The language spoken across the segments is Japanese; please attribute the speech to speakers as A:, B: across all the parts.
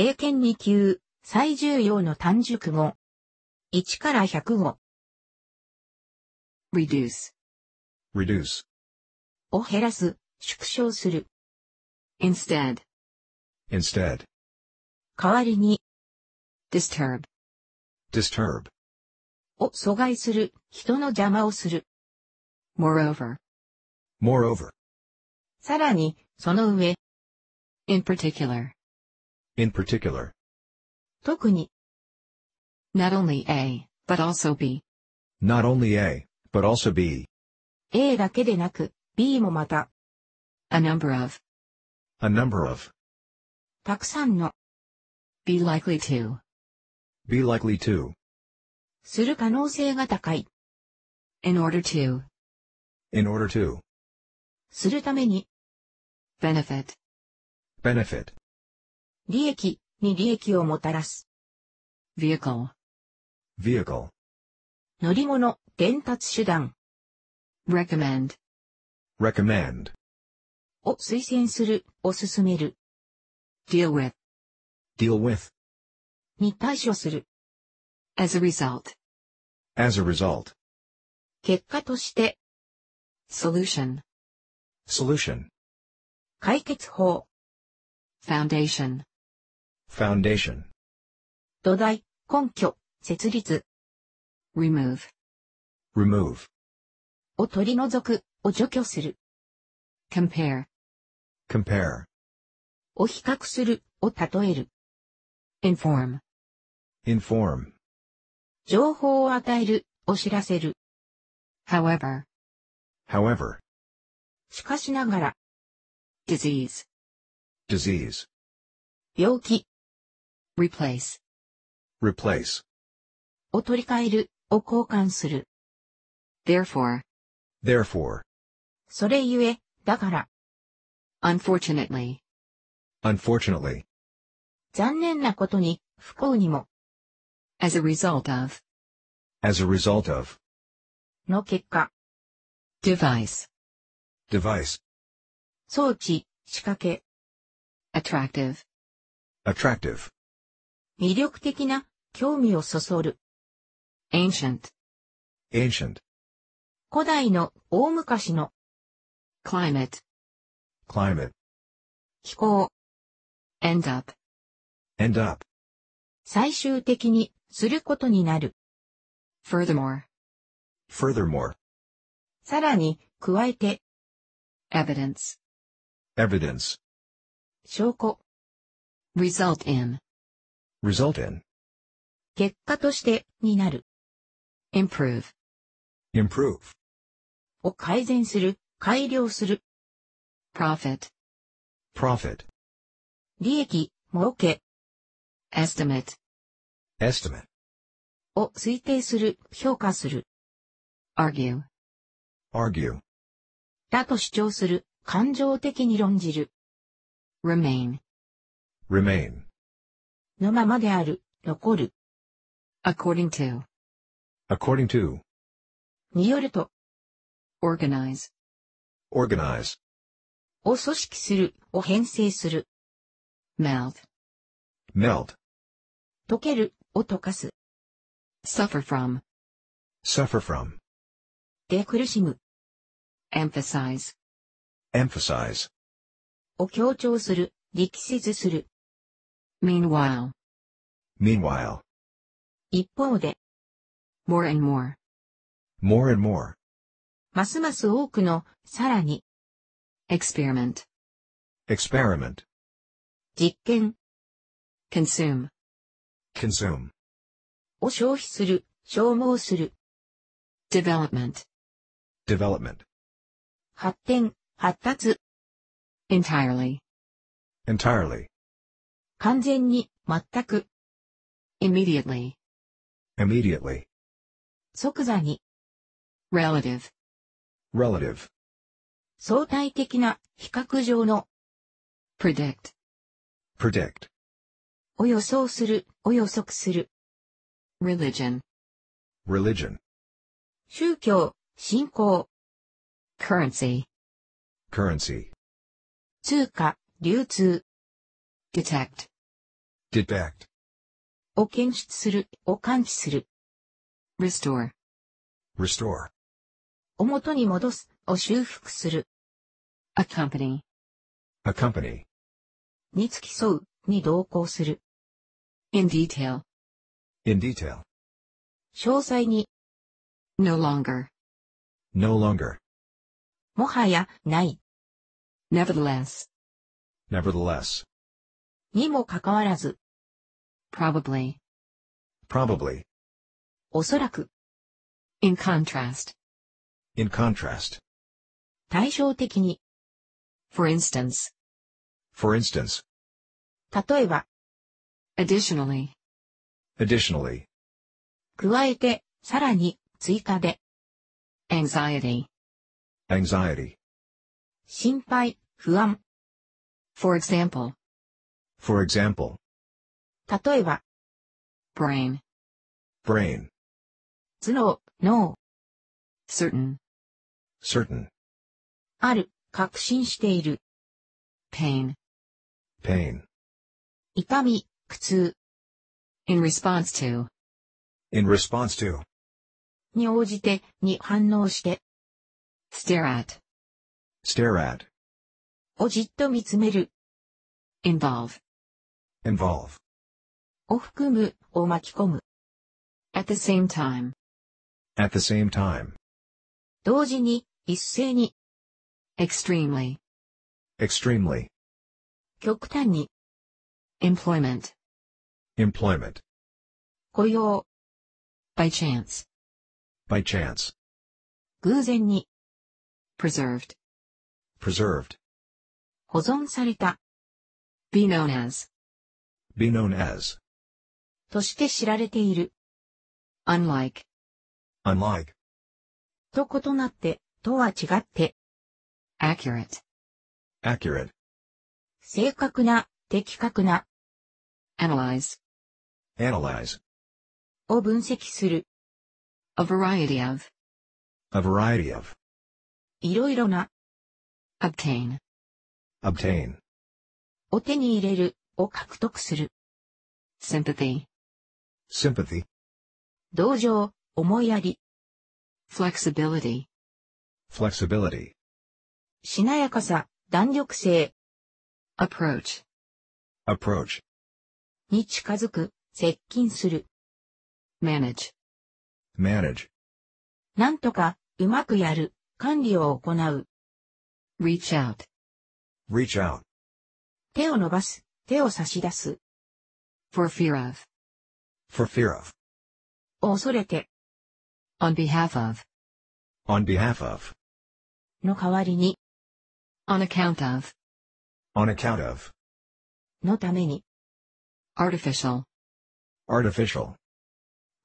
A: 英検二級、最重要の単熟語。一から百語。reduce, reduce を減らす、縮小する。instead, instead 代わりに、disturb, disturb を阻害する、人の邪魔をする。moreover, moreover さらに、その上。in particular
B: In particular.
A: 特に Not only A, but also B.
B: Not only A, but also B.
A: A A number of. A
B: number of.
A: Be likely to.
B: Be likely to.
A: In order to.
B: In order to. Benefit. Benefit.
A: 利益に利益をもたらす。vehicle, vehicle 乗り物、伝達手段。recommend,
B: recommend
A: を推薦する、を進める。deal with, deal with に対処する。as a result,
B: as a result
A: 結果として。solution, solution 解決法。foundation
B: foundation
A: 土台、根拠、設立 remove remove を取り除く、を除去する compare compare を比較する、を例える inform
B: inform
A: 情報を与える、を知らせる however however しかしながら disease disease 病気 replace
B: replace
A: を取り替えるを交換する therefore therefore それゆえだから unfortunately
B: unfortunately
A: 残念なことに不幸にも as a result of
B: as a result of
A: の結果 device device 装置仕掛け attractive
B: attractive
A: 魅力的な、興味をそそる。ancient, ancient. 古代の、大昔の。climate, climate. 気候。end up, end up. 最終的に、することになる。furthermore,
B: furthermore.
A: さらに、加えて。evidence,
B: evidence.
A: 証拠 result in, result in 結果としてになる。improve improve を改善する、改良する。profit profit 利益、儲け。estimate estimate を推定する、評価する。argue argue だと主張する、感情的に論じる。remain remain のままである、残る。according to,
B: according to,
A: によると、organize,
B: organize,
A: を組織する、を編成する、melt, melt, 溶ける、を溶かす、suffer from, suffer from, で苦しむ、emphasize, emphasize, を強調する、力説する。meanwhile,
B: meanwhile,
A: More and more,
B: more and more,
A: ますます多くの、さらに、experiment,
B: experiment,
A: Experiment. 実験、consume, consume, Consume. を消費する、消耗する、development, development, Development. Entirely.
B: entirely,
A: 完全に、全く。immediately,
B: immediately,
A: 即座に。relative, relative, 相対的な、比較上の。predict, predict, を予想する、を予測する。religion, religion, 宗教、信仰。currency,
B: currency,
A: 通貨、流通。detect detect を検出する、を感知する。restore restore を元に戻す、を修復する。accompany accompany に付き添う、に同行する。in detail in detail 詳細に no longer
B: no longer
A: もはや、ない。nevertheless
B: nevertheless
A: にもかかわらず。probably, probably, おそらく。in contrast,
B: in contrast,
A: 対照的に。for instance,
B: for instance,
A: 例えば、additionally,
B: additionally,
A: 加えて、さらに、追加で。anxiety,
B: anxiety,
A: 心配、不安。for example,
B: For example.
A: 例えば brain brain 頭脳脳 certain certain ある確信している pain pain 痛み苦痛 in response to
B: in response to
A: に応じてに反応して stare at stare at をじっと見つめる involve Involve. At the same time.
B: At the same time.
A: 同時に、一斉に。Extremely.
B: Extremely. Extremely.
A: 極端に。Employment.
B: Employment.
A: Employment. By chance.
B: By chance.
A: 偶然に。Preserved.
B: Preserved.
A: Preserved. Be known as. be known as として知られている。unlike unlike と異なって、とは違って。accurate accurate 正確な、的確な。analyze
B: analyze
A: を分析する。a variety of
B: a variety of
A: いろいろな。obtain obtain を手に入れる。を獲得する。sympathy, sympathy. 同情、思いやり。flexibility,
B: flexibility.
A: しなやかさ、弾力性。approach, approach. に近づく、接近する。manage, manage. なんとか、うまくやる、管理を行う。reach out, reach out. 手を伸ばす、手を差し出す。for fear of, for fear of, 恐れて、on behalf of,
B: on behalf of,
A: の代わりに、on account of,
B: on account of,
A: のために、artificial,
B: artificial,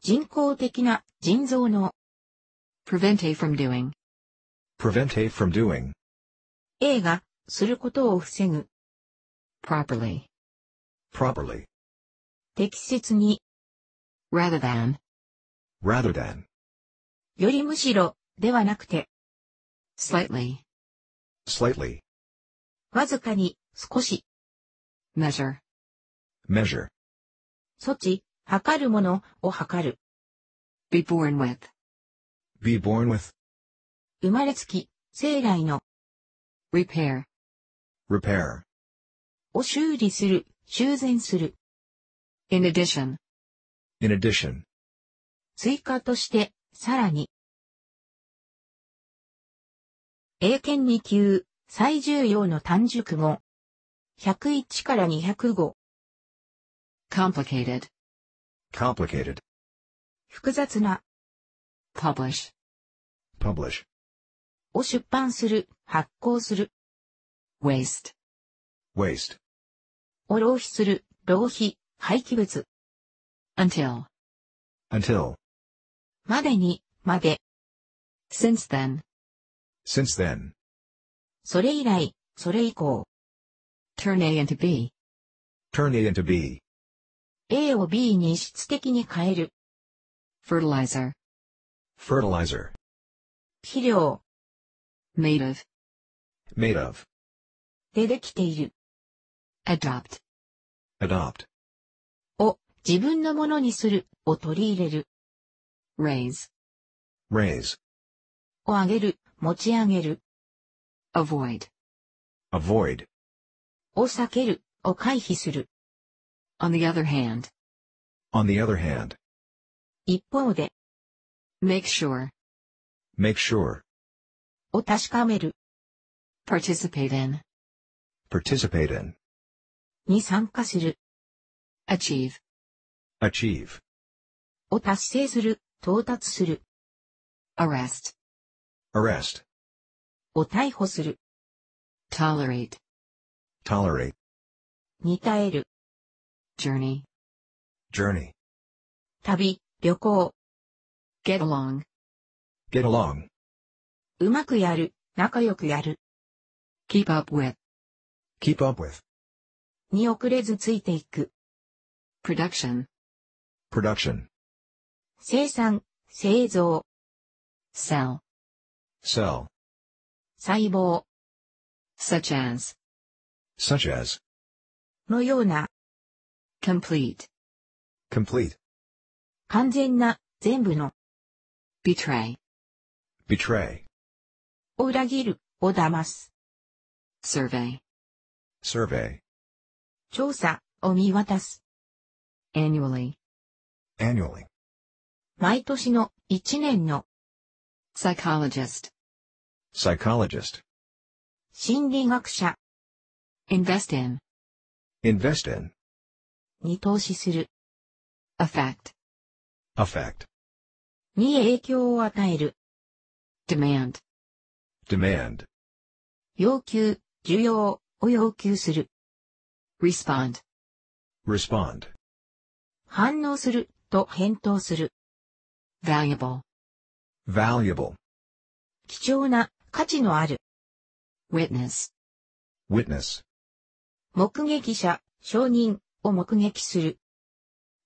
A: 人工的な人造の、prevent a from doing,
B: prevent a from doing,
A: 映画、することを防ぐ。properly, properly 適切に rather than rather than よりむしろではなくて slightly slightly わずかに少し measure measure 措置測るものを測る be born with
B: be born with
A: 生まれつき生来の repair repair を修理する修繕する。in addition,
B: in addition.
A: 追加として、さらに。英検二級、最重要の単熟語。101から205。complicated,
B: complicated.
A: 複雑な。publish, publish. を出版する、発行する。waste, waste. お浪費する、浪費、廃棄物。until, until. までに、まで。since then,
B: since then.
A: それ以来、それ以降。turn A into B,
B: turn A into B.
A: A を B に質的に変える。fertilizer,
B: fertilizer.
A: 肥料。made of, made of. でできている。adopt, adopt を自分のものにするを取り入れる。raise, raise を上げる、持ち上げる。avoid, avoid を避ける、を回避する。on the other hand,
B: on the other hand
A: 一方で。make sure,
B: make sure
A: を確かめる。participate in,
B: participate in
A: に参加する。achieve,
B: achieve
A: を達成する、到達する。arrest, arrest を逮捕する。tolerate, tolerate に耐える。journey, journey 旅、旅行。get along, get along うまくやる、仲良くやる。keep up with,
B: keep up with
A: に遅れずついていく。production, production, 生産、製造、cell, cell, 細胞 such as, such as, のような、complete, complete, 完全な、全部の、betray, betray, を裏切る、を騙す、survey, survey, 調査を見渡す。annually, annually. 毎年の一年の psychologist,
B: psychologist.
A: 心理学者 invest in,
B: invest in.
A: に投資する affect, affect. に影響を与える demand, demand. 要求、需要を要求する。respond
B: respond
A: 反応すると返答する valuable
B: valuable
A: 貴重な価値のある witness witness 目撃者証人を目撃する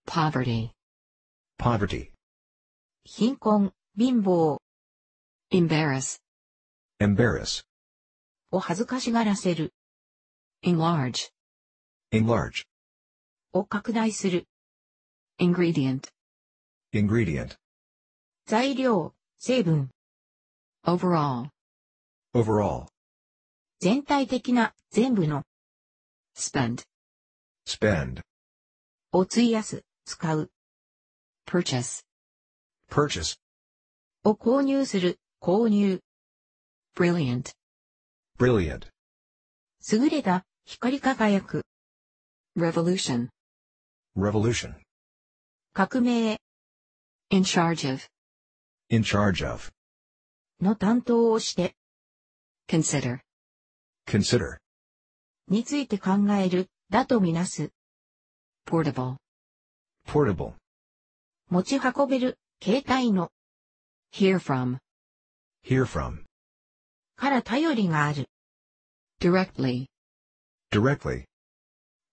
A: poverty poverty 貧困貧乏 embarrass
B: embarrass
A: を恥ずかしがらせる enlarge enlarge を拡大する。ingredient
B: ingredient
A: 材料、成分 overall overall 全体的な、全部の spend spend を費やす、使う purchase purchase を購入する、購入 brilliant brilliant 優れた、光り輝く revolution revolution 革命 in charge of
B: in charge of
A: の担当をして consider consider について考えるだとみなす portable portable 持ち運べる携帯の hear from hear from から頼りがある directly directly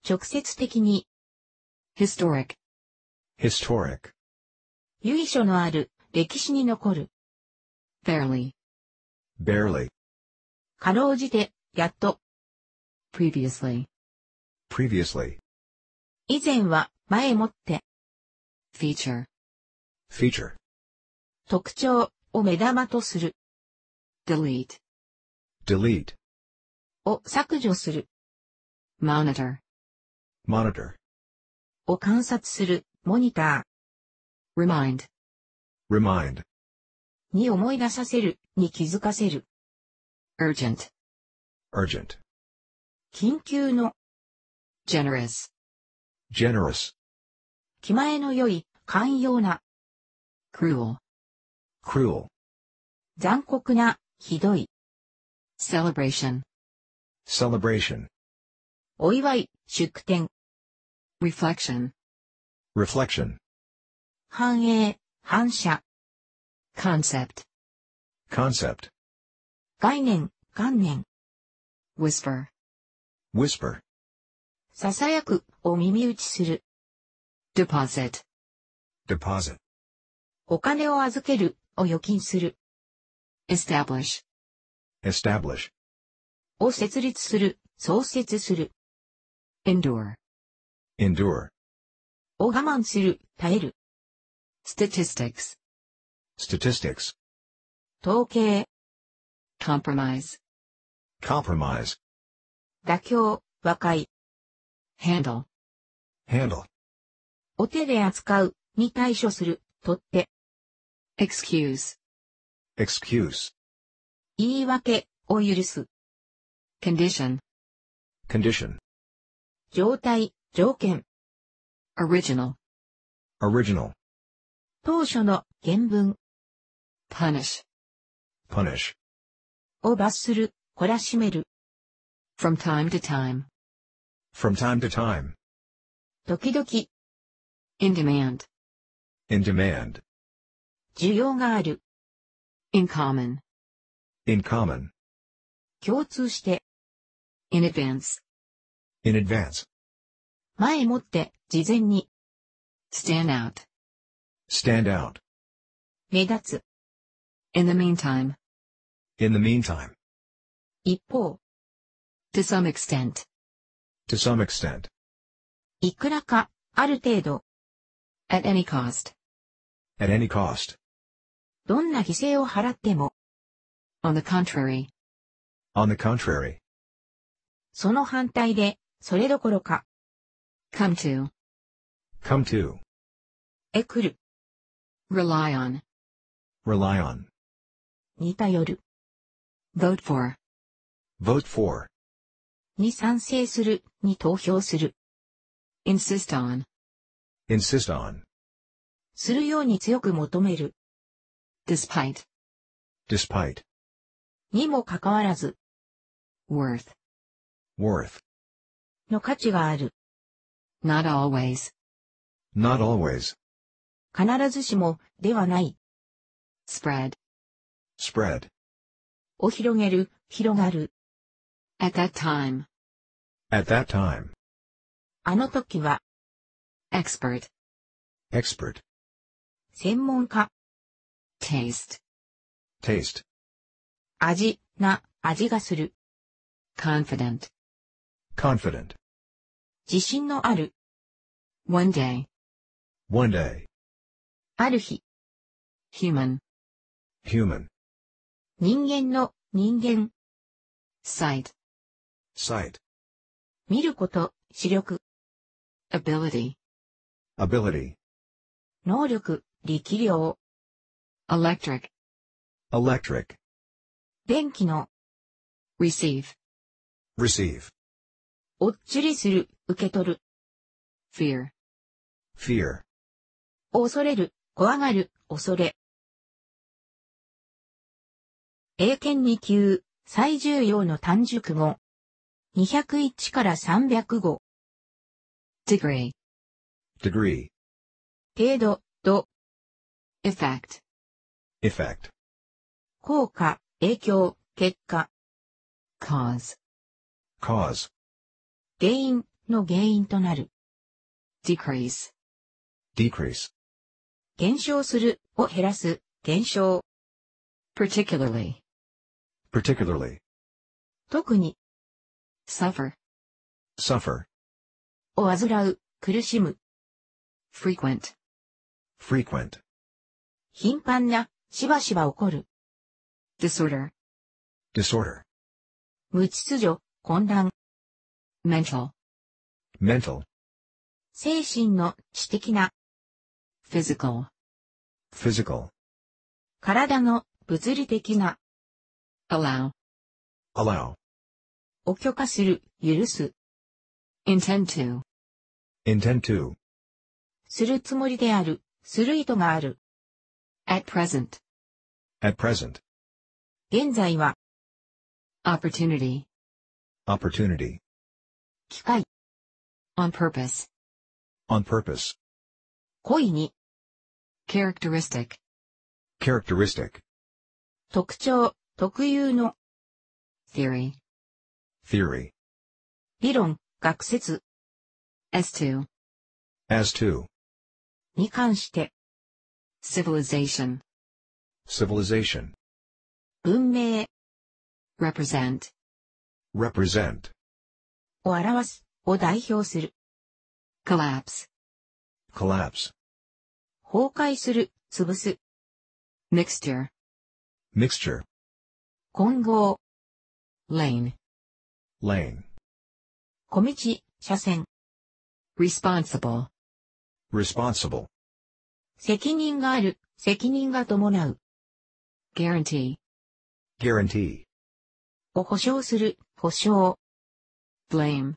A: 直接的に historic
B: historic
A: 由緒のある歴史に残る barely barely かろうじてやっと previously
B: previously
A: 以前は前もって feature feature 特徴を目玉とする delete delete を削除する monitor monitor を観察する、モニター。remind remind に思い出させる、に気づかせる。urgent urgent 緊急の generous generous 気前の良い、寛容な cruel cruel 残酷な、ひどい celebration
B: celebration
A: お祝い、祝典 reflection
B: reflection
A: 反映、反射 concept concept 概念、概念 whisper whisper ささやくを耳打ちする deposit deposit お金を預けるを預金する establish
B: establish
A: を設立する、創設する endure endure を我慢する、耐える。statistics
B: statistics
A: 統計 compromise
B: compromise
A: 妥協、和解 handle handle お手で扱う、に対処する、取って excuse
B: excuse
A: 言い訳を許す condition condition 状態、条件。original, original, 当初の原文 punish, punish, を罰する、懲らしめる、from time to time,
B: from time to time,
A: 時々、in demand,
B: in demand,
A: 需要がある、in common,
B: in common,
A: 共通して、in advance,
B: in advance,
A: 前もって、事前に。stand out,
B: stand out.
A: 目立つ。in the meantime,
B: in the meantime.
A: 一方。to some extent, to some extent. いくらか、ある程度。at any cost, at any cost. どんな犠牲を払っても。on the contrary,
B: on the contrary.
A: その反対で、それどころか。come to, come to, へ来る、rely on,
B: rely on,
A: に頼る、vote for,
B: vote for,
A: に賛成する、に投票する、insist on,
B: insist on,
A: するように強く求める、despite, despite, にもかかわらず、worth, worth, の価値がある。not always.
B: not always.
A: 必ずしも、ではない。spread, spread. を広げる、広がる。at that time,
B: at that time.
A: あの時は。expert, expert. 専門家。taste, taste. 味、な、味がする。confident, confident. 自信のある。one day, one day, ある日。human, human, 人間の人間。sight, sight, 見ること、視力。ability, ability, 能力、力量。electric, electric, 電気の。receive, receive, おっちりする、受け取る。fear, fear. 恐れる、怖がる、恐れ。英検2級、最重要の単熟語。201から300語。degree, degree. 程度、度。effect, effect. 効果、影響、結果。cause, cause. 原因の原因となる。decrease, decrease. 減少するを減らす、減少。particularly,
B: particularly.
A: 特に。suffer, suffer. を患う、苦しむ。frequent, frequent. 頻繁な、しばしば起こる。disorder, disorder. 無秩序、混乱。mental, mental 精神の知的な physical, physical 体の物理的な allow, allow を許可する、許す intend to,
B: intend to
A: するつもりである、する意図がある at present, at present 現在は opportunity,
B: opportunity
A: 機械 on purpose
B: on purpose
A: 恋に characteristic
B: characteristic
A: 特徴特有の theory theory 理論学説 as to as to に関して civilization
B: civilization
A: 文明 represent
B: represent
A: を表す、を代表する。collapse, collapse. 崩壊する、潰す。mixture, mixture. 混合。lane, lane. 小道、車線。responsible,
B: responsible.
A: 責任がある、責任が伴う。guarantee,
B: guarantee.
A: を保証する、保証。blame,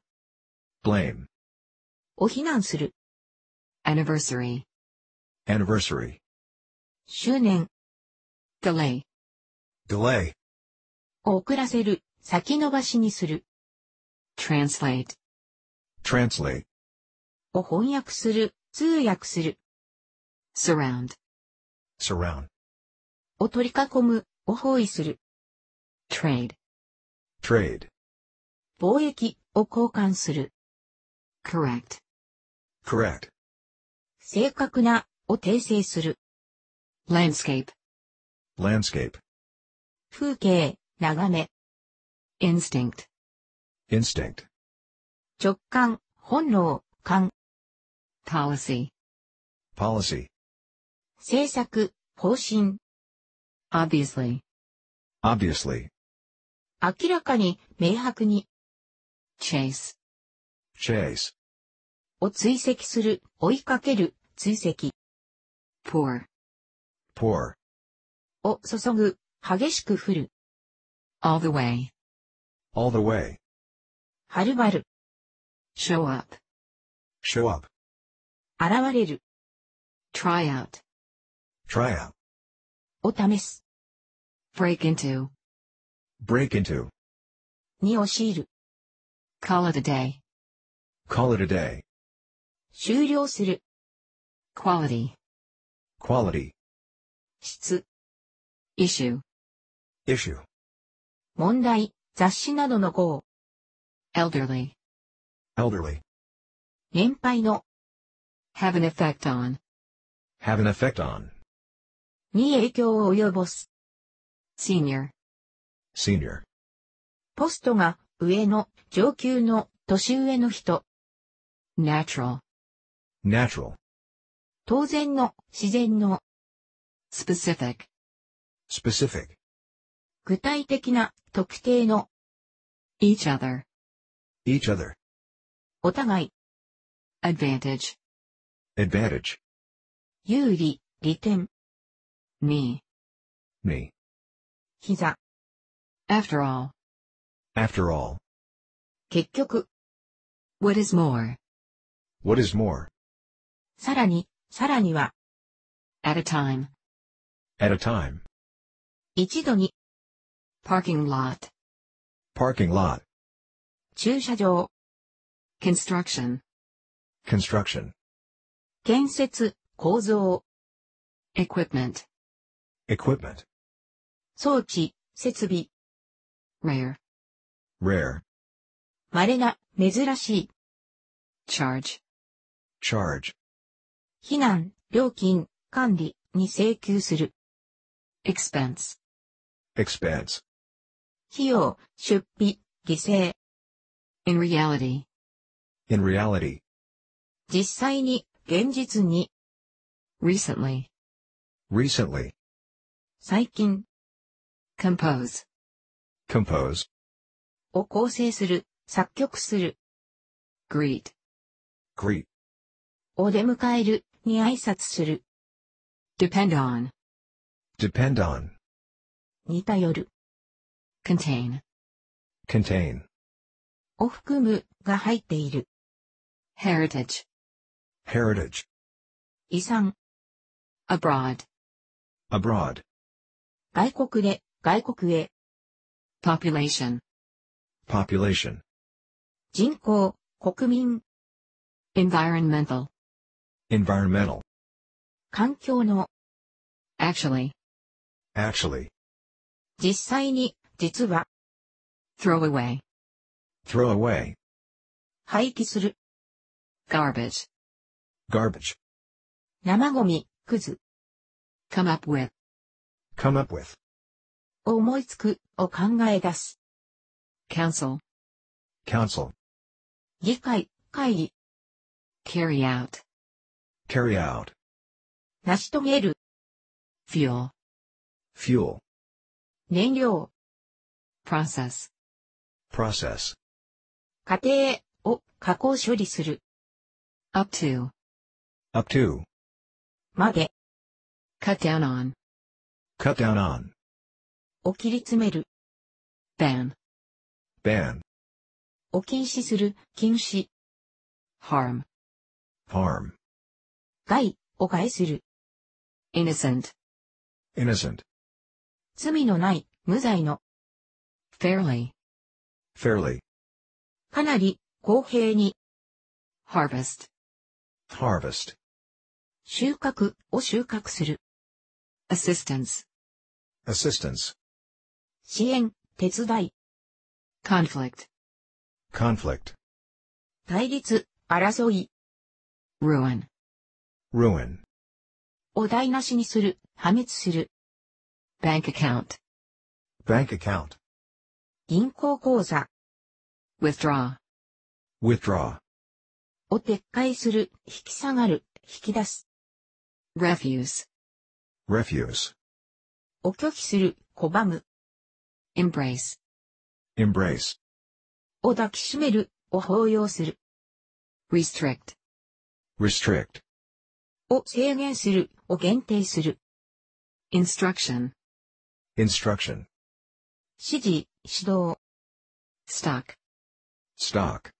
A: blame を非難する。anniversary,
B: anniversary
A: 周年 delay, delay を遅らせる、先延ばしにする。translate, translate を翻訳する、通訳する。surround, surround を取り囲む、を包囲する。trade, trade 貿易を交換する。correct, correct. 正確なを訂正する。landscape, landscape. 風景、眺め。instinct, instinct. 直感、本能、感。policy, policy. 政策、方針。obviously,
B: obviously.
A: 明らかに、明白に。chase, chase を追跡する、追いかける、追跡。pour, pour を注ぐ、激しく降る。all the way,
B: all the way
A: はるばる。show up, show up 現れる。try out, try out を試す。break into,
B: break into
A: に押し入る。call it a day,
B: call it a day,
A: 終了する quality, quality, 質 issue, issue, 問題、雑誌などの号 elderly, elderly, 年配の have an effect on, have an effect on, に影響を及ぼす senior, senior, ポストが上の、上級の、年上の人。natural, natural. 当然の、自然の。specific,
B: specific.
A: 具体的な、特定の。each other, each other. お互い。advantage,
B: advantage.
A: 有利、利点。m e m e 膝。after all, After all. what is more?
B: What is more?
A: At a time.
B: At a time.
A: Parking lot.
B: Parking lot.
A: 駐車場。Construction. Construction. Construction. 建設、構造。Equipment. Equipment. 装置、設備。Rare rare 稀な、珍しい。charge, charge, 避難、料金、管理に請求する。expense, expense, 費用、出費、犠牲。in reality,
B: in reality,
A: 実際に、現実に、recently, recently, 最近、compose,
B: compose,
A: を構成する、作曲する。greet, greet を出迎える、に挨拶する。depend on,
B: depend on
A: に頼る。contain, contain を含むが入っている。heritage, heritage 遺産 abroad, abroad 外国で、外国へ。population,
B: population
A: 人口、国民 environmental
B: environmental
A: 環境の actually actually 実際に、実は throw away
B: throw away
A: 廃棄する garbage garbage 生ゴミ、くず come up with come up with 思いつくを考え出す council, council, 議会、会議 carry out,
B: carry out,
A: 成し遂げる fuel, fuel, 燃料 process,
B: process,
A: 過程を加工処理する up to, up to, まで cut down on,
B: cut down on,
A: を切り詰める ban, ban を禁止する、禁止。harm, harm 害を害する。innocent, innocent 罪のない、無罪の。fairly, fairly かなり、公平に。harvest, harvest 収穫を収穫する。assistance, assistance 支援、手伝い。conflict
B: conflict
A: 対立、争い。
B: ruin ruin
A: お題なしにする、破滅する。bank account
B: bank account
A: 銀行口座。withdraw withdraw を撤回する、引き下がる、引き出す。refuse
B: refuse
A: を拒否する、拒む。embrace embrace を抱きしめるを抱擁する。restrict
B: restrict
A: を制限するを限定する。instruction
B: instruction
A: 指示、指導。stock stock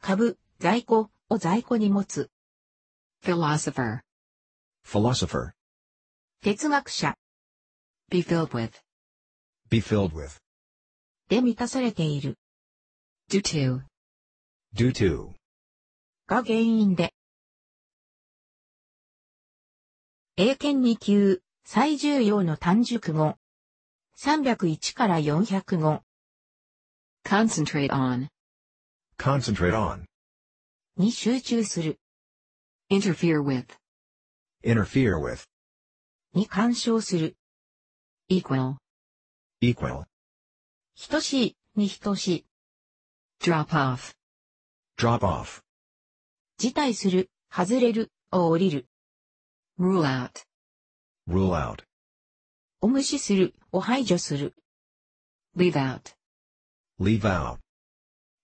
A: 株、在庫を在庫に持つ。philosopher philosopher 哲学者 be filled with
B: be filled with
A: で満たされている。due to due to が原因で。英検2級、最重要の単熟語。301から400語。concentrate on
B: concentrate on
A: に集中する。interfere with
B: interfere with
A: に干渉する。equal equal 等しいに等しい。drop off, drop off. 辞退する、外れる、を降りる。rule out, rule out. お無視する、を排除する。leave out, leave out.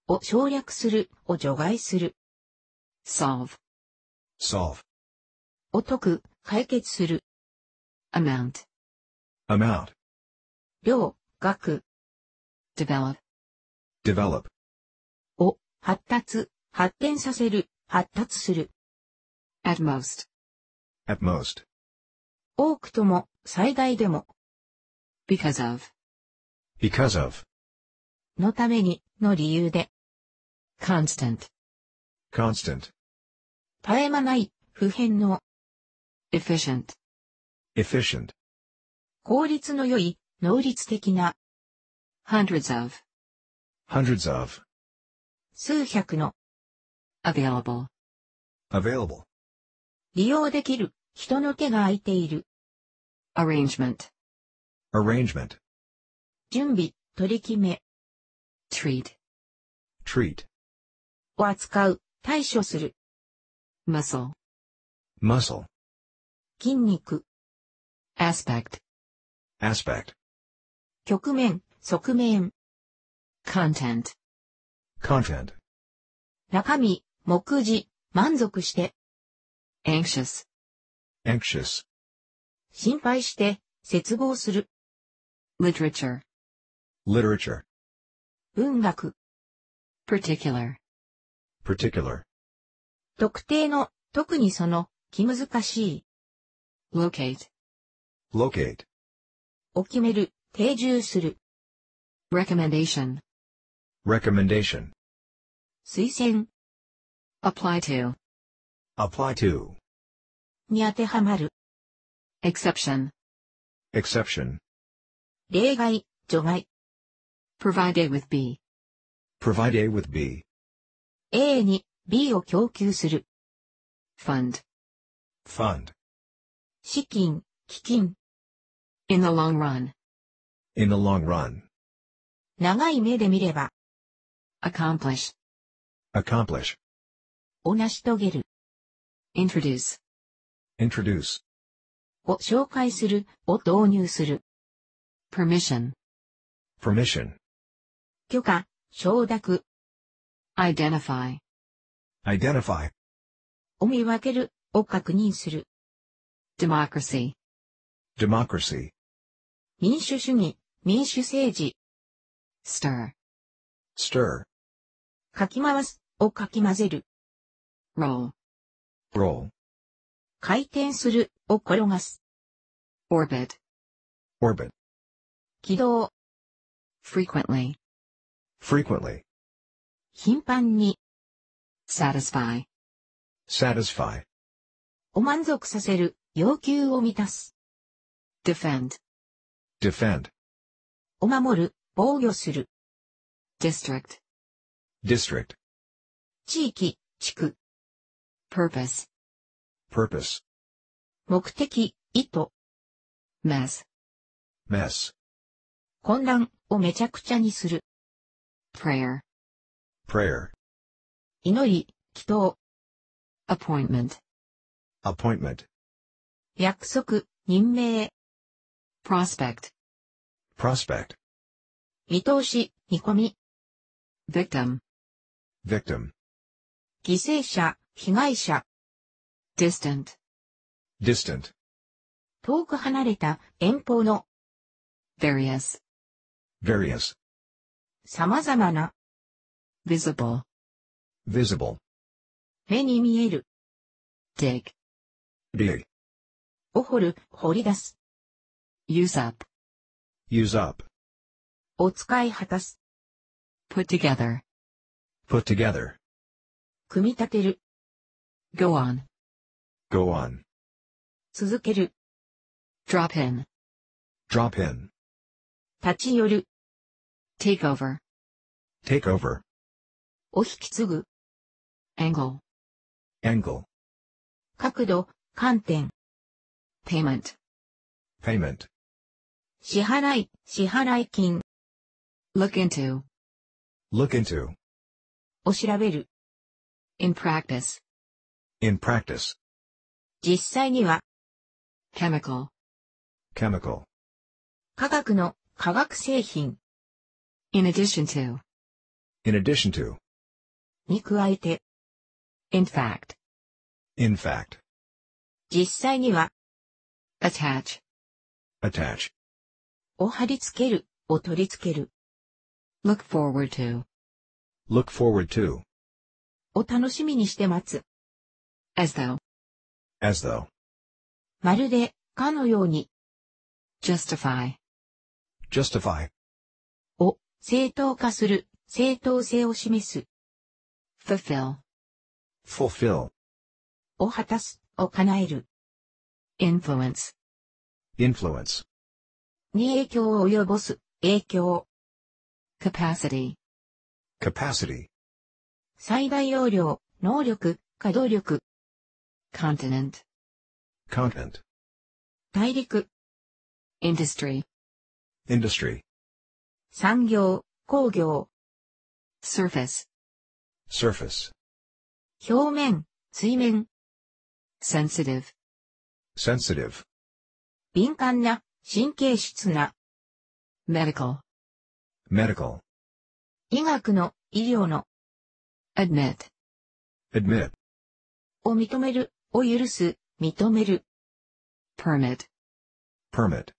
A: を省略する、を除外する。solve, solve. を解く、解決する。amount, amount. 量、額。develop develop を発達、発展させる、発達する。at most at most 多くとも、最大でも。because of because of のために、の理由で。constant constant 絶え間ない、不変の。efficient efficient 効率の良い、能率的な。hundreds of,
B: hundreds of,
A: 数百の、available, available, 利用できる、人の手が空いている、arrangement, arrangement, 準備、取り決め、treat, treat, を扱う、対処する、muscle, muscle, 筋肉 aspect, aspect, 局面、側面 content content 中身、目次、満足して anxious anxious 心配して、絶望する literature literature 文学 particular particular 特定の、特にその、気難しい locate locate を決める、定住する Recommendation.
B: Recommendation.
A: 推薦 apply to
B: apply to
A: に当てはまる exception
B: exception
A: 例外除外 provide A with B
B: provide A with B
A: A に B を供給する fund fund 資金基金 in the long run
B: in the long run
A: 長い目で見れば。accomplish,
B: accomplish.
A: を成し遂げる。introduce, introduce. を紹介する、を導入する。permission, permission. 許可、承諾。identify,
B: identify.
A: を見分ける、を確認する。democracy,
B: democracy.
A: 民主主義、民主政治。stir, stir. かき回すをかき混ぜる。roll, roll. 回転するを転がす。orbit, orbit. 軌道 frequently, frequently. 頻繁に satisfy, satisfy. を満足させる、要求を満たす。defend, defend. を守る、防御する。district, district. 地域、
B: 地区。purpose, purpose. 目的、意
A: 図。mass, m e s s 混乱をめちゃくちゃにする。prayer, prayer. 祈り、祈祷。
B: appointment, appointment.
A: 約束、任命。prospect, prospect. 見通し、見込み。victim, victim. 犠牲者、被害者。distant, distant. 遠く離れた、遠方の。various, various. 様々な。visible, visible. 目に見える。dig, dig. を掘る、掘り出す。use up, use up. お使い果たす。put together,
B: put together,
A: 組み立てる。go on, go on, 続ける。drop in,
B: drop in,
A: 立ち寄る。take over, take over, を引き継ぐ。angle, angle, 角度、観点。payment, payment, 支払い、支払い金。look into, look into を調べる in practice,
B: in practice
A: 実際には chemical, chemical 科学の化学製品 in addition to,
B: in addition to
A: に加えて in fact, in fact 実際には attach, attach を貼り付けるを取り付ける look forward to
B: look forward to
A: を楽しみにして待つ as though as though まるでかのように justify justify を正当化する正当性を示す fulfill
B: fulfill
A: を果たすを叶える influence
B: influence
A: に影響を及ぼす影響 capacity
B: capacity
A: 最大容量、能力、稼働力 continent continent 大陸 industry industry 産業、工業 surface
B: surface
A: 表面、水面 sensitive
B: sensitive
A: 敏感な、神経質な medical medical 医学の、医療の admit admit を認める、を許す、認める permit permit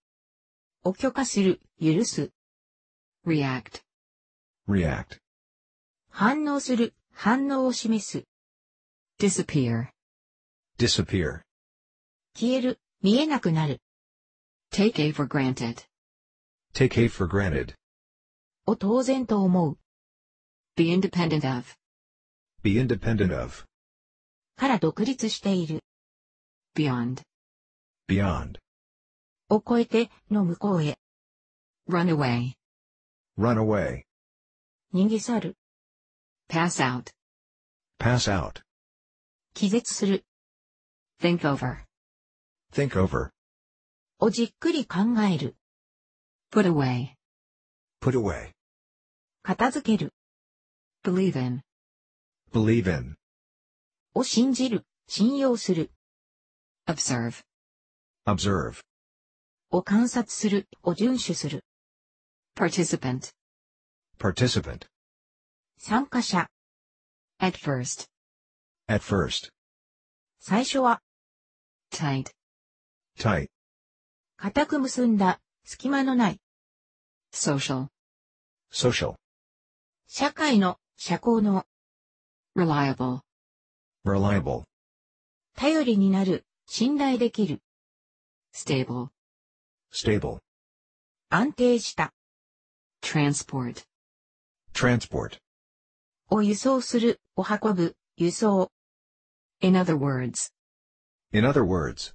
A: を許可する、許す react react 反応する、反応を示す disappear
B: disappear
A: 消える、見えなくなる take A for granted
B: take A for granted
A: を当然と思う。be independent of
B: be independent of
A: から独立している。beyond beyond を超えての向こうへ。run away
B: run away
A: 逃げ去る。pass out
B: pass out
A: 気絶する。think over think over をじっくり考える。put away put away 片付ける believe in
B: believe in
A: を信じる、信用する observe observe を観察する、を遵守する participant
B: participant
A: 参加者 at first at first 最初は tight tight 固く結んだ、隙間のない social social 社会の、社交の reliable reliable 頼りになる、信頼できる stable stable 安定した transport transport を輸送する、を運ぶ、輸送 in other words
B: in other words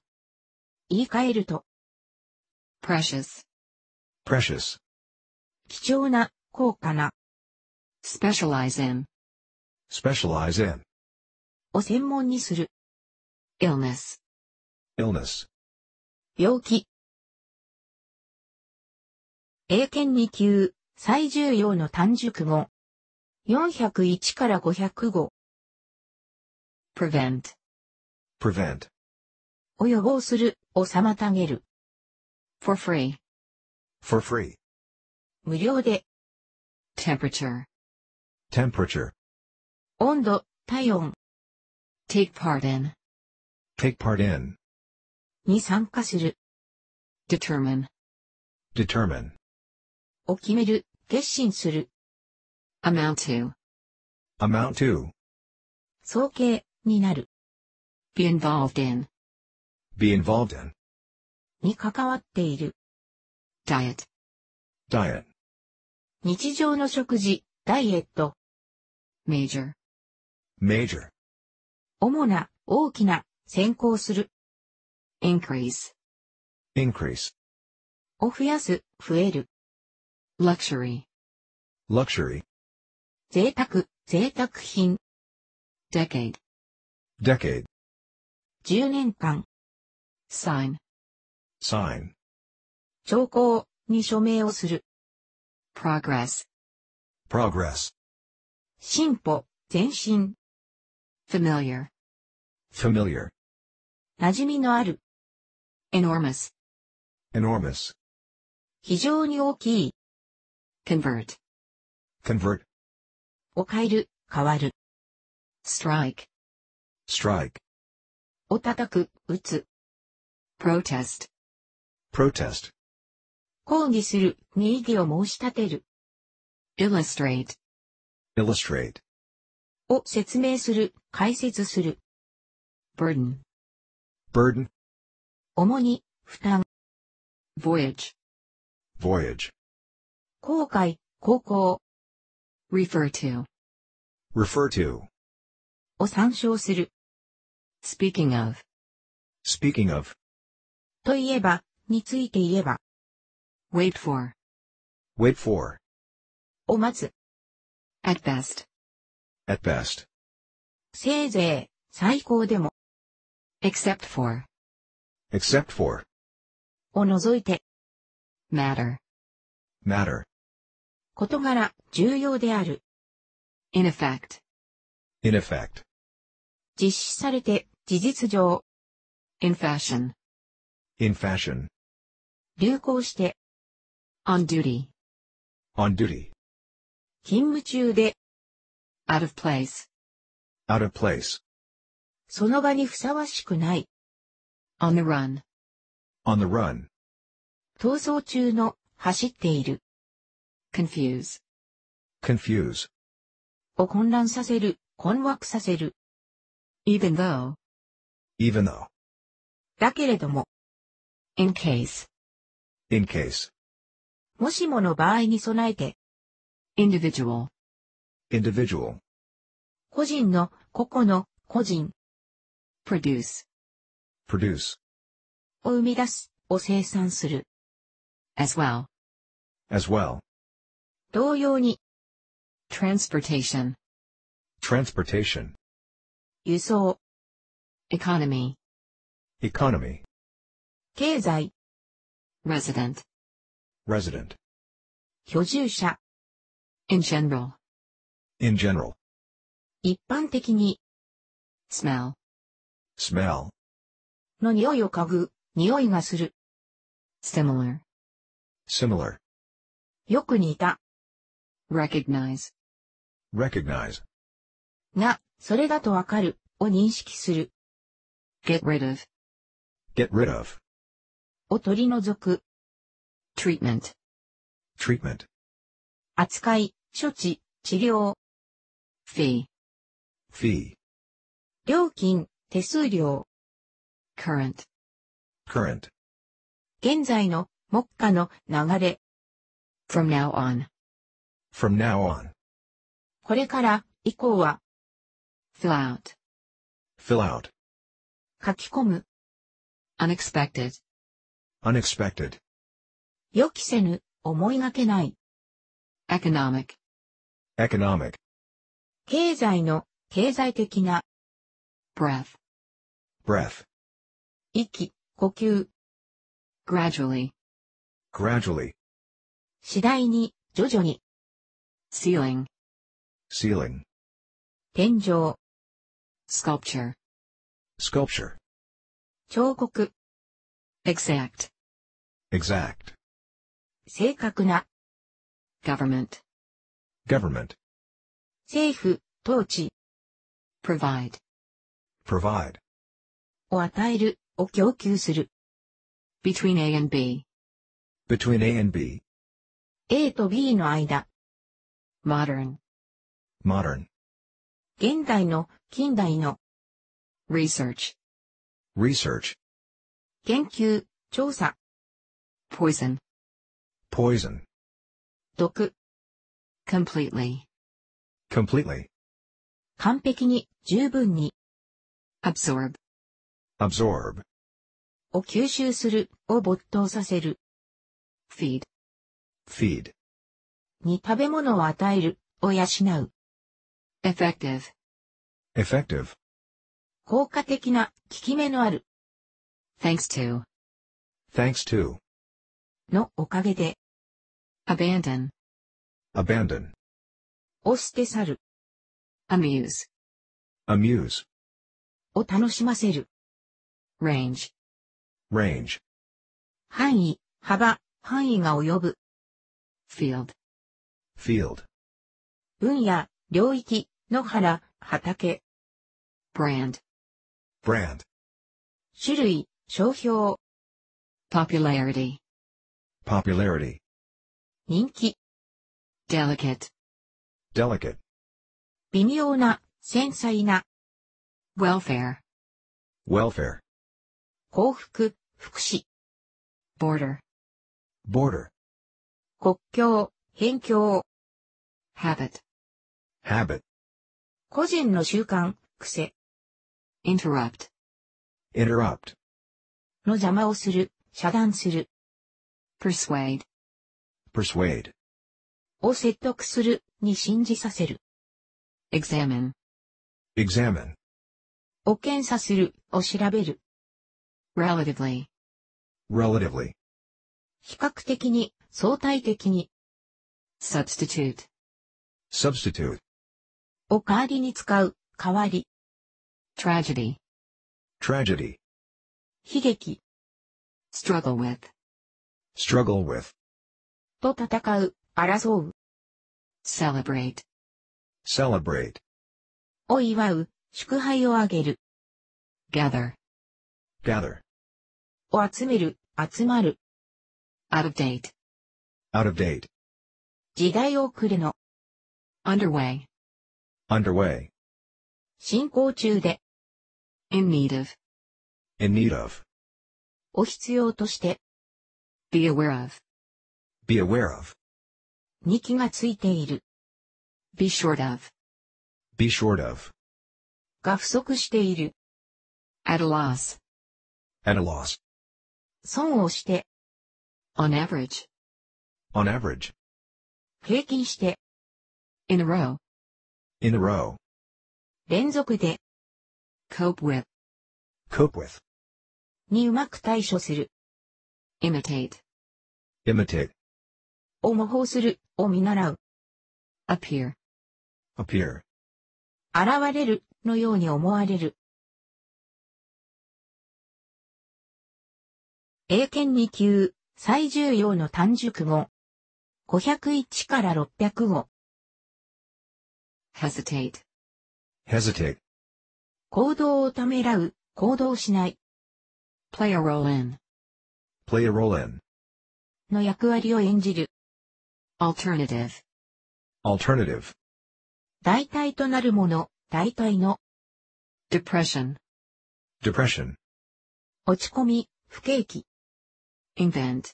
A: 言い換えると precious precious 貴重な、高価な。specialize in
B: specialize in
A: を専門にする。illness illness 病気英検2級最重要の単熟語401から500語 prevent prevent を予防するを妨げる for free for free 無料で temperature
B: temperature
A: 温度体温 take part in
B: take part in
A: に参加する determine determine を決める決心する amount to
B: amount to
A: 総計になる be involved in
B: be involved in
A: に関わっている diet diet 日常の食事、ダイエット。major, major. 主な、大きな、先行する。increase, increase. を増やす、増える。luxury, luxury. 贅沢、贅沢品。decade, decade. 十年間。sign, sign. 兆候に署名をする。progress progress 進歩前進 familiar familiar 馴染みのある enormous
B: enormous
A: 非常に大きい convert convert を変える変わる strike strike を叩く打つ protest protest 抗議するに異議を申し立てる。illustrate illustrate を説明する、解説する。burden burden 主に、負担。voyage voyage 航海、航行。refer to
B: refer to
A: を参照する。speaking of
B: speaking of
A: といえば、について言えば。wait for, wait for を待つ。at best, at best せいぜい、最高でも。except for,
B: except for
A: を除いて。matter, matter 事柄、重要である。in effect, in effect 実施されて、事実上。in fashion,
B: in fashion
A: 流行して、on duty, on duty, 勤務中で、out of place,
B: out of place,
A: その場にふさわしくない、on the run,
B: on the run,
A: 逃走中の、走っている、confuse,
B: confuse,
A: を混乱させる、困惑させる。even though, even though, だけれども、in case, in case, もしもの場合に備えて。individual,
B: individual,
A: 個人の、個々の、個人 produce, produce, を生み出す、を生産する。as well, as well, 同様に、transportation,
B: transportation,
A: 輸送、economy,
B: economy,
A: 経済、resident, resident 居住者 in general in general 一般的に smell smell の匂いを嗅ぐ、匂いがする similar similar よく似た recognize
B: recognize
A: が、それだとわかる、を認識する。get rid of
B: get rid of
A: を取り除く。treatment treatment 扱い、処置、治療 fee fee 料金、手数料 current current 現在の、目下の流れ from now on
B: from now on
A: これから以降は fill out fill out 書き込む unexpected
B: unexpected
A: 予期せぬ、思いがけない。economic, economic. 経済の、経済的な。breath, breath. 息、呼吸。gradually, gradually. 次第に、徐々に。ceiling, ceiling. 天井。sculpture, sculpture. 彫刻。exact,
B: exact.
A: 正確な government government 政府、統治 provide provide を与える、を供給する between A and B
B: between A and B
A: A と B の間 modern modern 現代の、近代の research research 研究、調査 poison poison 毒 completely completely 完璧に、十分に absorb
B: absorb
A: を吸収する、を没頭させる feed feed に食べ物を与える、を養う effective effective 効果的な、効き目のある thanks to
B: thanks to
A: のおかげで abandon, abandon. を捨て去る。amuse, amuse. を楽しませる。range, range. 範囲、幅、範囲が及ぶ。field, field. 分野、領域、野原、畑。brand, brand. 種類、商標。popularity,
B: popularity.
A: 人気。delicate, delicate. 微妙な、繊細な。welfare, welfare. 幸福、福祉。border, border. 国境、辺境。habit, habit. 個人の習慣、癖。interrupt,
B: interrupt.
A: の邪魔をする、遮断する。persuade, persuade を説得するに信じさせる。examine examine を検査するを調べる。relatively
B: relatively
A: 比較的に相対的に substitute
B: substitute
A: を代わりに使う代わり tragedy tragedy 悲劇 struggle with
B: struggle with
A: と戦う、争う。celebrate,
B: celebrate
A: を祝う、祝杯をあげる。gather, gather を集める、集まる。out of date, out of date 時代遅れの。underway, underway 進行中で。in need of,
B: in need of
A: を必要として。be aware of,
B: Be aware of.
A: Be short of.
B: be short of.
A: At a loss. at a loss. 損をして。on average. on average. 平均して。in a row. in a row. 連続で。cope with. cope with. にうまく対処する。imitate. imitate. を模倣する、を見習う。appear, appear. 現れる、のように思われる。英検2級、最重要の単熟語。501から600語。hesitate, hesitate. 行動をためらう、行動しない。play a role in,
B: play a role in.
A: の役割を演じる。alternative
B: alternative
A: 代替となるもの、代替の depression depression 落ち込み、不景気 invent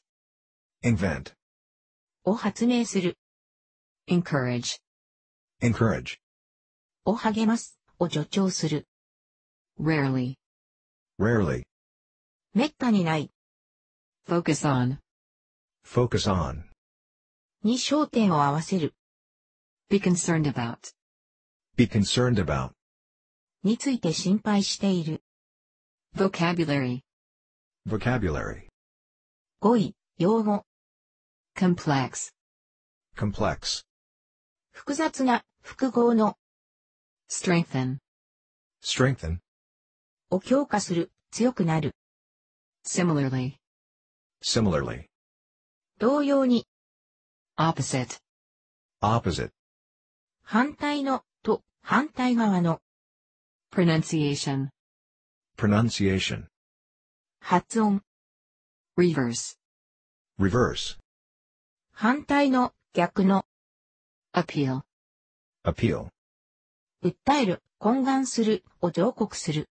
A: invent を発明する encourage encourage を励ます、を助長する rarely rarely めったにない focus on
B: focus on
A: に焦点を合わせる。be concerned about
B: be concerned about
A: について心配している。vocabulary
B: vocabulary
A: 語彙、用語。complex
B: complex
A: 複雑な、複合の。strengthen strengthen を強化する、強くなる。similarly
B: similarly
A: 同様に、opposite, opposite. 反対の、と、反対側の。pronunciation,
B: pronunciation.
A: 発音。reverse, reverse. 反対の、逆の。appeal, appeal. 訴える、懇願する、を上告する。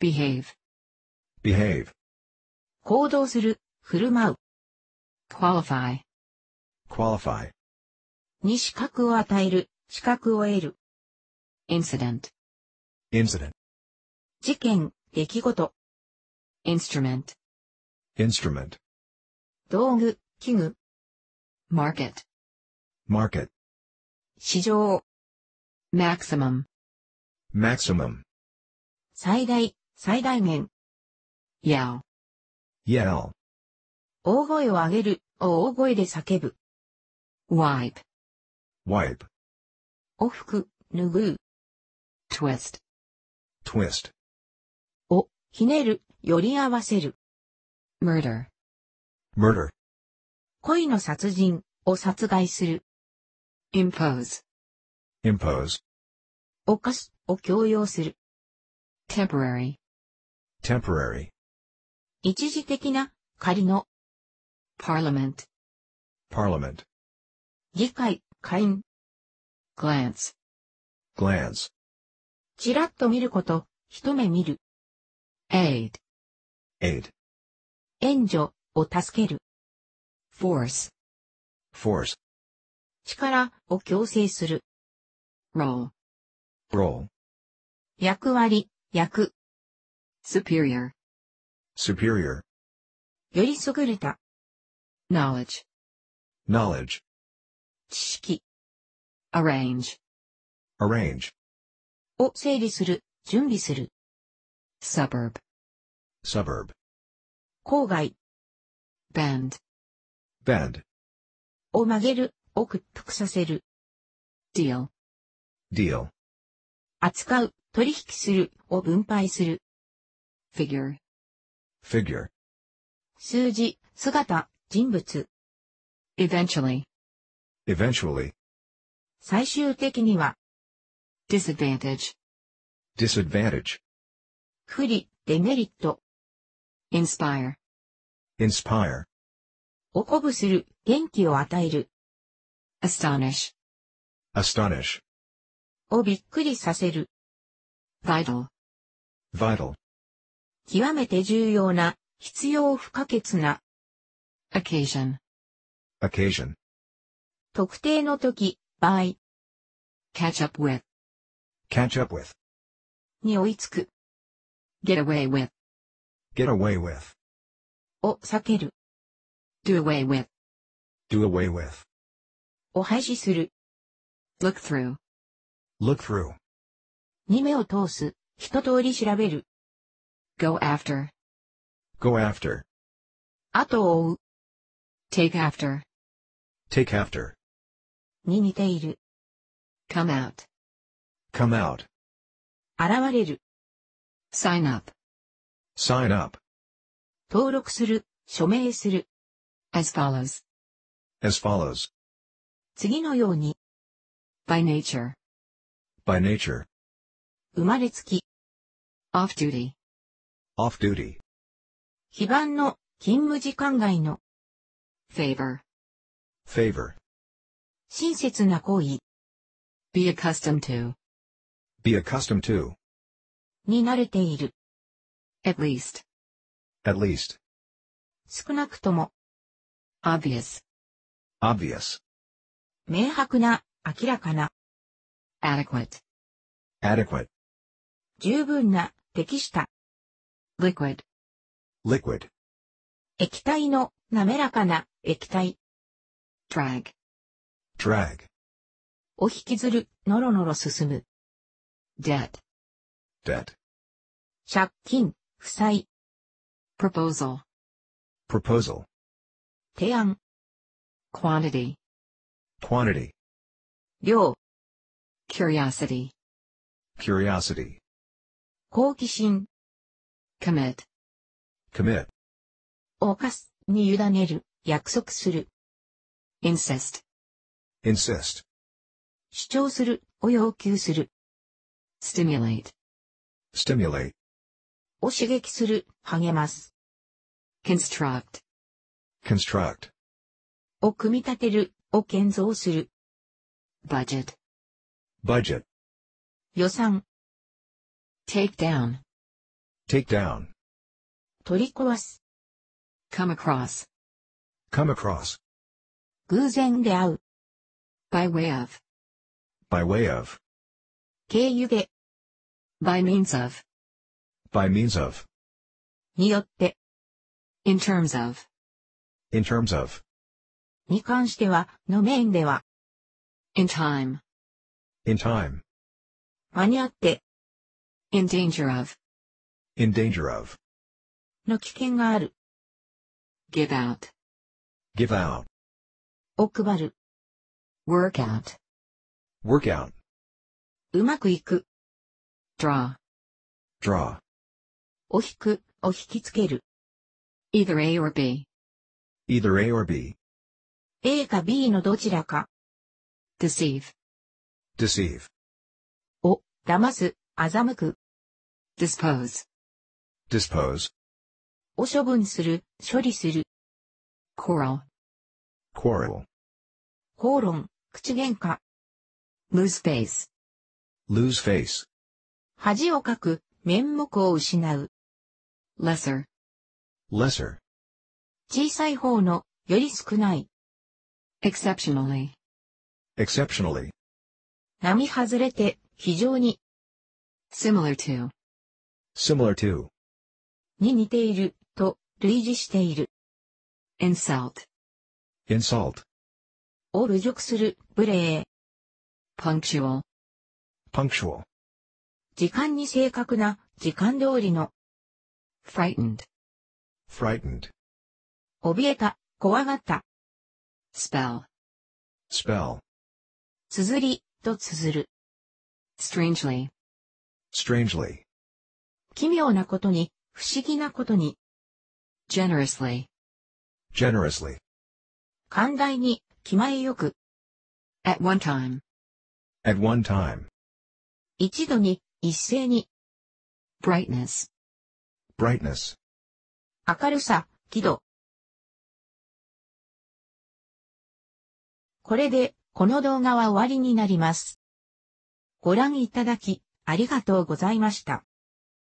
A: behave, behave. 行動する、振る舞う。qualify,
B: qualify
A: に資格を与える、資格を得る。incident incident 事件、出来事。instrument instrument 道具、器具。market market 市場。maximum
B: maximum
A: 最大、最大限。yell yell 大声を上げる、を大声で叫ぶ。wipe, wipe. おふく、ぬぐう。twist, twist. を、ひねる、より合わせる。murder, murder. 恋の殺人を殺害する。impose, impose. 犯すを強要する。temporary,
B: temporary.
A: 一時的な、仮の。parliament, parliament. 議会、会員。glance, glance. ちらっと見ること、一目見る。aid, aid. 援助を助ける。force, force. 力を強制する。role, role. 役割、役。superior, superior. よりぐれた。knowledge, knowledge. 知識 arrange arrange を整理する、準備する suburb suburb 郊外 bend bend を曲げる、を屈服させる deal deal 扱う、取引する、を分配する figure figure 数字、姿、人物 eventually
B: eventually
A: 最終的には disadvantage
B: disadvantage
A: 不利デメリット inspire
B: inspire
A: を鼓舞する元気を与える astonish
B: astonish
A: をびっくりさせる vital vital 極めて重要な必要不可欠な occasion occasion 特定の時、場合。catch up with,
B: catch up with
A: に追いつく。get away with,
B: get away with
A: を避ける。do away with,
B: do away with
A: を廃止する。look through, look through に目を通す、一通り調べる。go after,
B: go after
A: 後を追う。take after,
B: take after
A: に似ている。come out, come out. 現れる。sign up, sign up. 登録する、署名する。as follows, as follows. 次のように。by nature, by nature. 生まれつき。off duty,
B: off duty.
A: 非番の勤務時間外の favor, favor. 親切な行為。be accustomed to
B: be accustomed to
A: に慣れている。at least at least 少なくとも。obvious obvious 明白な、明らかな。adequate adequate 十分な、適した。liquid liquid 液体の、滑らかな、液体。drag drag を引きずる、のろのろ進む。d e a d debt 借金、負債。proposal proposal 提案。quantity quantity 量。curiosity
B: curiosity
A: 好奇心。commit commit 犯す、に委ねる、約束する。incest insist 主張するを要求する stimulate stimulate を刺激する励ます construct
B: construct
A: を組み立てるを建造する budget budget 予算 take down take down 取り壊す come across come across 偶然出会う by way of
B: by way of
A: 経由で by means of
B: by means of
A: によって in terms of
B: in terms of
A: に関してはの面では in time in time 間に合って in danger of
B: in danger of
A: の危険がある give out give out を配る workout, workout. うまくいく。draw, draw. を引く、を引きつける。either A or B,
B: either A or B.
A: A か B のどちらか。deceive, deceive. を、騙す、欺く。dispose,
B: dispose.
A: を処分する、処理する。quarrel, quarrel. 口論、口喧嘩。lose face,
B: lose face.
A: 恥をかく、面目を失う。lesser, lesser. 小さい方の、より少ない。exceptionally,
B: exceptionally.
A: 並外れて、非常に。similar to,
B: similar to.
A: に似ている、と、類似している。insult, insult. を侮辱する、無礼。punctual, punctual. 時間に正確な、時間通りの。frightened, frightened. 怯えた、怖がった。spell, spell. 綴り、と綴る。strangely,
B: strangely.
A: 奇妙なことに、不思議なことに。generously,
B: generously.
A: 寛大に、気前よく。at one time. at one time. 一度に、一斉に。brightness. brightness. 明るさ、輝度。これで、この動画は終わりになります。ご覧いただき、ありがとうございました。